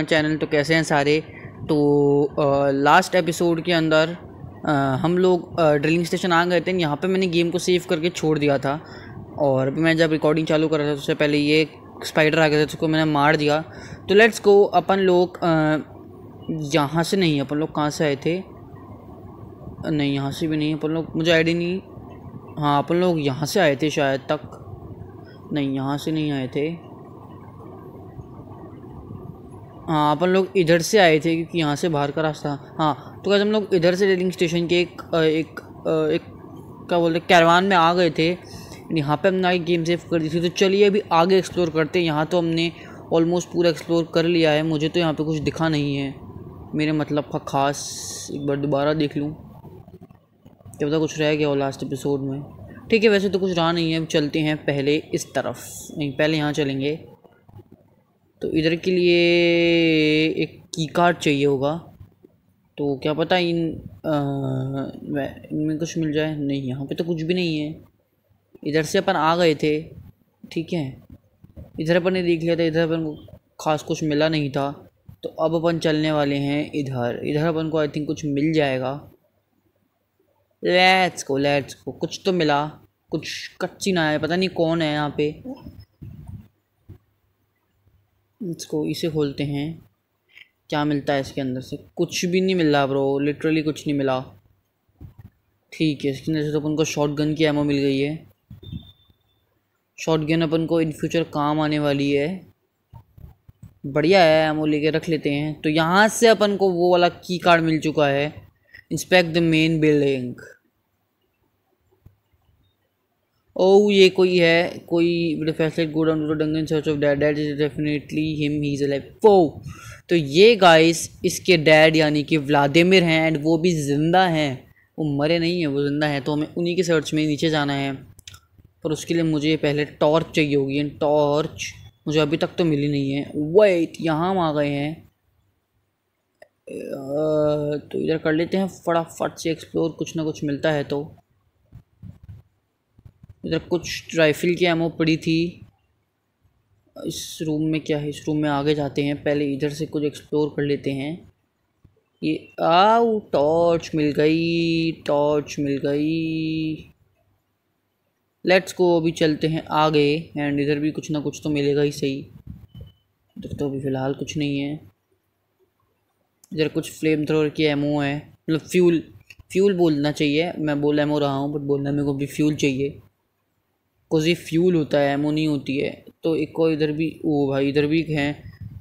Channel तो कैसे हैं सारे तो लास्ट एपिसोड के अंदर आ, हम लोग ड्रिलिंग स्टेशन आ गए थे यहाँ पे मैंने गेम को सेव करके छोड़ दिया था और अभी मैं जब रिकॉर्डिंग चालू कर रहा था उससे पहले ये स्पाइडर आ गया था उसको मैंने मार दिया तो लेट्स गो अपन लोग यहाँ से नहीं अपन लोग कहाँ से आए थे नहीं यहाँ से भी नहीं अपन लोग मुझे आईडी नहीं हाँ अपन लोग यहाँ से आए थे शायद तक नहीं यहाँ से नहीं आए थे हाँ अपन लोग इधर से आए थे क्योंकि यहाँ से बाहर का रास्ता हाँ तो कैसे हम लोग इधर से रेलिंग स्टेशन के एक एक एक क्या बोलते कैरवान में आ गए थे यहाँ पे हमने आगे गेम सेव कर दी थी तो चलिए अभी आगे एक्सप्लोर करते हैं यहाँ तो हमने ऑलमोस्ट पूरा एक्सप्लोर कर लिया है मुझे तो यहाँ पे कुछ दिखा नहीं है मेरे मतलब का खास एक बार दोबारा देख लूँ क्या पता कुछ रह गया हो लास्ट एपिसोड में ठीक है वैसे तो कुछ रहा नहीं है अब चलते हैं पहले इस तरफ नहीं पहले यहाँ चलेंगे तो इधर के लिए एक की कार्ड चाहिए होगा तो क्या पता इन इनमें कुछ मिल जाए नहीं यहाँ पे तो कुछ भी नहीं है इधर से अपन आ गए थे ठीक है इधर अपन ने देख लिया था इधर अपन को खास कुछ मिला नहीं था तो अब अपन चलने वाले हैं इधर इधर अपन को आई थिंक कुछ मिल जाएगा लेट्स को लेट्स को कुछ तो मिला कुछ कच्ची ना है पता नहीं कौन है यहाँ पे इसको इसे खोलते हैं क्या मिलता है इसके अंदर से कुछ भी नहीं मिला ब्रो लिटरली कुछ नहीं मिला ठीक है इसके अंदर से तो अपन को शॉर्ट गन की एमो मिल गई है शॉर्ट गन अपन को इन फ्यूचर काम आने वाली है बढ़िया है एमो लेके रख लेते हैं तो यहाँ से अपन को वो वाला की कार्ड मिल चुका है inspect the main building oh oh, ये कोई है कोई फैसलेट good on to dungeon search of dad dad is definitely him he is alive वो तो ये गाइस इसके डैड यानी कि व्लादिमिर हैं एंड वो भी ज़िंदा हैं वो मरे नहीं हैं वो ज़िंदा हैं तो हमें उन्हीं के सर्च में नीचे जाना है पर उसके लिए मुझे पहले टॉर्च चाहिए होगी एंड टॉर्च मुझे अभी तक तो मिली नहीं है वेट यहाँ हम आ गए हैं तो इधर कर लेते हैं फटाफट से एक्सप्लोर कुछ ना कुछ मिलता है तो इधर कुछ राइफ़ल की एमओ पड़ी थी इस रूम में क्या है इस रूम में आगे जाते हैं पहले इधर से कुछ एक्सप्लोर कर लेते हैं ये आओ टॉर्च मिल गई टॉर्च मिल गई लेट्स को अभी चलते हैं आगे एंड इधर भी कुछ ना कुछ तो मिलेगा ही सही इधर तो अभी फ़िलहाल कुछ नहीं है इधर कुछ फ्लेम थ्रोर की एमओ है मतलब फ्यूल फ्यूल बोलना चाहिए मैं बोल एमओ रहा हूँ बट बोलना मेरे को भी फ्यूल चाहिए कोजी फ्यूल होता है एमोनी होती है तो एक को इधर भी वो भाई इधर भी हैं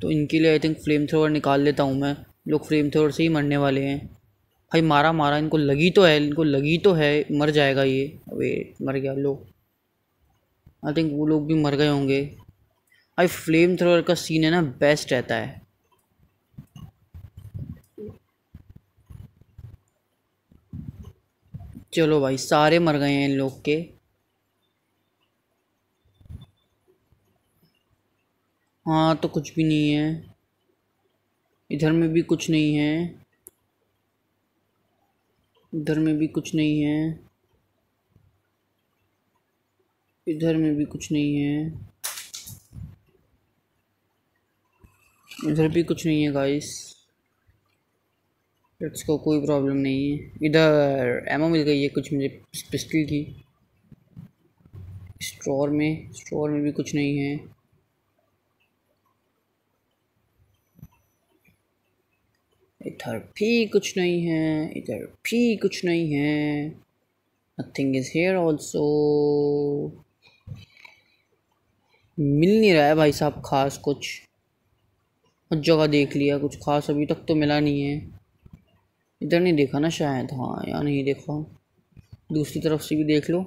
तो इनके लिए आई थिंक फ्लेम थ्रोवर निकाल लेता हूँ मैं लोग फ्लेम थ्रोवर से ही मरने वाले हैं भाई मारा मारा इनको लगी तो है इनको लगी तो है मर जाएगा ये अबे मर गया लोग आई थिंक वो लोग भी मर गए होंगे भाई फ्लेम थ्रोअर का सीन है ना बेस्ट रहता है चलो भाई सारे मर गए हैं इन लोग के हाँ तो कुछ भी नहीं है इधर में भी कुछ नहीं है इधर में भी कुछ नहीं है इधर में भी कुछ नहीं है इधर भी कुछ नहीं है गाइस इसको कोई प्रॉब्लम नहीं है इधर एमओ मिल गई है कुछ मुझे पिस्टल की स्टोर में स्टोर में भी कुछ नहीं है इधर भी कुछ नहीं है इधर भी कुछ नहीं है नथिंग इज़ हेयर ऑल्सो मिल नहीं रहा है भाई साहब ख़ास कुछ हर जगह देख लिया कुछ ख़ास अभी तक तो मिला नहीं है इधर नहीं देखा ना शायद हाँ यहाँ नहीं देखा दूसरी तरफ से भी देख लो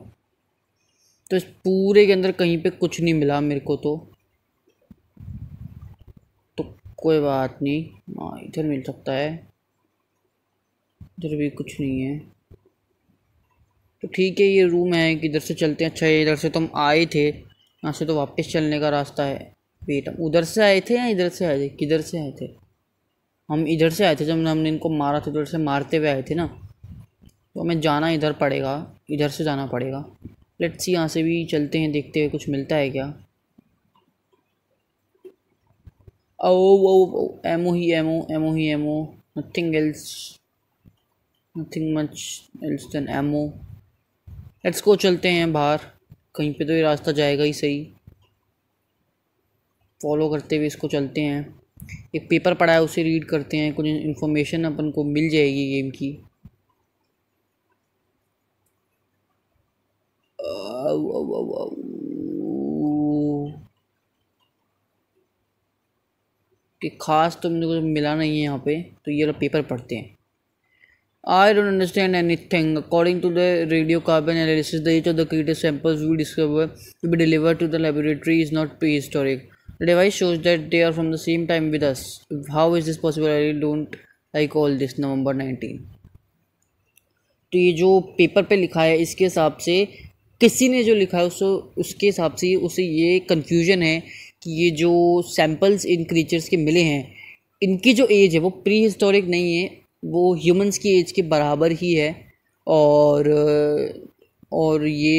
तो इस पूरे के अंदर कहीं पे कुछ नहीं मिला मेरे को तो कोई बात नहीं हाँ इधर मिल सकता है इधर भी कुछ नहीं है तो ठीक है ये रूम है कि इधर से चलते हैं अच्छा ये इधर से तो हम आए थे यहाँ से तो वापस चलने का रास्ता है वेट हम उधर से आए थे या इधर से आए थे किधर से आए थे हम इधर से आए थे जब हमने इनको मारा था तो उधर से मारते हुए आए थे ना तो हमें जाना इधर पड़ेगा इधर से जाना पड़ेगा लेट्स यहाँ से भी चलते हैं देखते हुए कुछ मिलता है क्या ओ ओ एमओ ही एमओ एमओ ही ammo nothing else nothing much else than ammo let's go चलते हैं बाहर कहीं पे तो ये रास्ता जाएगा ही सही फॉलो करते हुए इसको चलते हैं एक पेपर पढ़ा है उसे रीड करते हैं कुछ इन्फॉर्मेशन अपन को मिल जाएगी गेम की आव, आव, आव, आव। कि ख़ास तो मुझे कुछ मिला नहीं है यहाँ पे तो ये लोग पेपर पढ़ते हैं I don't understand anything according to the radio carbon analysis the each of the creative samples we discover to be deliver to the laboratory is not prehistoric the device shows that they are from the same time with us how is this possible I don't like all this November nineteen तो ये जो paper पे लिखा है इसके हिसाब से किसी ने जो लिखा है उसको उसके हिसाब से उसे ये कन्फ्यूजन है कि ये जो सैम्पल्स इन क्रीचर्स के मिले हैं इनकी जो एज है वो प्री हिस्टोरिक नहीं है वो ह्यूमंस की एज के बराबर ही है और और ये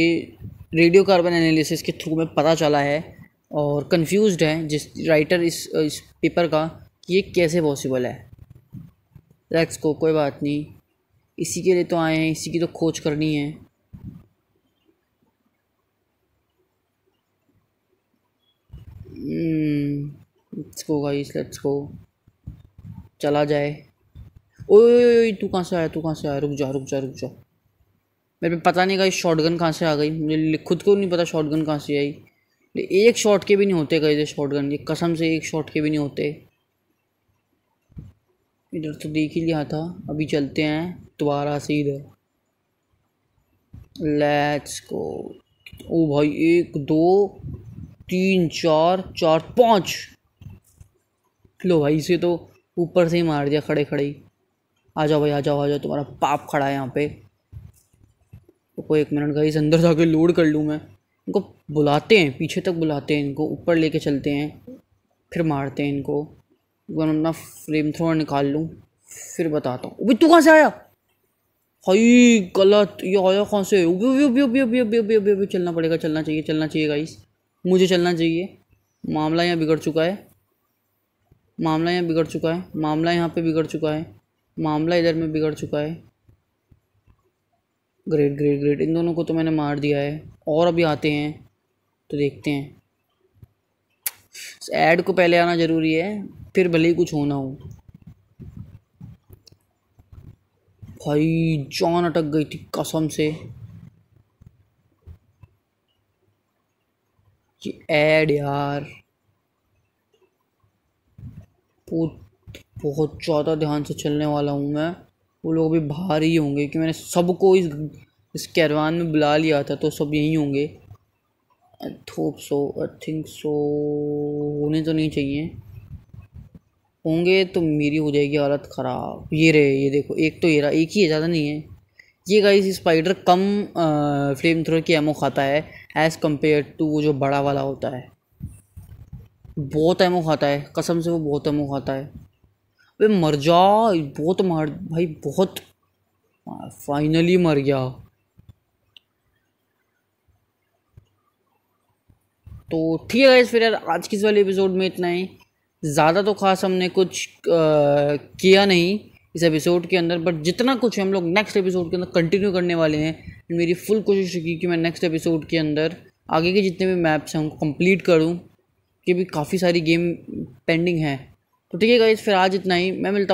रेडियो कार्बन एनालिसिस के थ्रू में पता चला है और कंफ्यूज्ड है जिस राइटर इस इस पेपर का कि ये कैसे पॉसिबल है रैक्स को कोई बात नहीं इसी के लिए तो आए हैं इसी की तो खोज करनी है let's go guys let's go चला जाए ओए तू कहाँ से आया तू कहाँ से आया रुक जा रुक जा रुक जा मेरे पे पता नहीं गाइस गन कहाँ से आ गई मुझे खुद को नहीं पता गन कहाँ से आई एक शॉट के भी नहीं होते गाइस ये गन ये कसम से एक शॉट के भी नहीं होते इधर तो देख ही लिया था अभी चलते हैं दोबारा से इधर लेट्स गो ओ भाई एक दो तीन चार चार पाँच लो भाई इसे तो ऊपर से ही मार दिया खड़े खड़े ही आ जाओ भाई आ जाओ आ जाओ तुम्हारा पाप खड़ा है यहाँ पे तो एक मिनट गई अंदर जाके लोड कर लूँ मैं इनको बुलाते हैं पीछे तक बुलाते हैं इनको ऊपर लेके चलते हैं फिर मारते हैं इनको मैं अपना फ्रेम थ्रोअर निकाल लूँ फिर बताता हूँ अभी तू कहाँ से आया हाई गलत ये आया कहाँ से चलना पड़ेगा चलना चाहिए चलना चाहिए गाइस मुझे चलना चाहिए मामला यहाँ बिगड़ चुका है मामला यहाँ बिगड़ चुका है मामला यहाँ पे बिगड़ चुका है मामला इधर में बिगड़ चुका है ग्रेट ग्रेट ग्रेट इन दोनों को तो मैंने मार दिया है और अभी आते हैं तो देखते हैं ऐड को पहले आना ज़रूरी है फिर भले ही कुछ होना हो भाई जान अटक गई थी कसम से कि ऐड यार बहुत ज़्यादा ध्यान से चलने वाला हूँ मैं वो लोग भी बाहर ही होंगे कि मैंने सबको इस इस कैरवान में बुला लिया था तो सब यहीं होंगे hope so I think so होने तो नहीं चाहिए होंगे तो मेरी हो जाएगी हालत ख़राब ये रहे ये देखो एक तो ये रहा एक ही है ज़्यादा नहीं है ये गाइस स्पाइडर कम फ्लेम थ्रो की एमओ खाता है एज़ कम्पेयर टू वो जो बड़ा वाला होता है बहुत एमओ खाता है कसम से वो बहुत एमओ खाता है वे मर जा बहुत मर भाई बहुत फाइनली मर गया तो ठीक है इस फिर यार आज के इस वाले एपिसोड में इतना ही ज़्यादा तो खास हमने कुछ आ, किया नहीं इस एपिसोड के अंदर बट जितना कुछ हम लोग नेक्स्ट एपिसोड के अंदर कंटिन्यू करने वाले हैं मेरी फुल कोशिश की कि मैं नेक्स्ट एपिसोड के अंदर आगे के जितने भी मैप्स हैं उनको कंप्लीट करूँ कि भी काफ़ी सारी गेम पेंडिंग है तो ठीक है गाइज फिर आज इतना ही मैं मिलता हूँ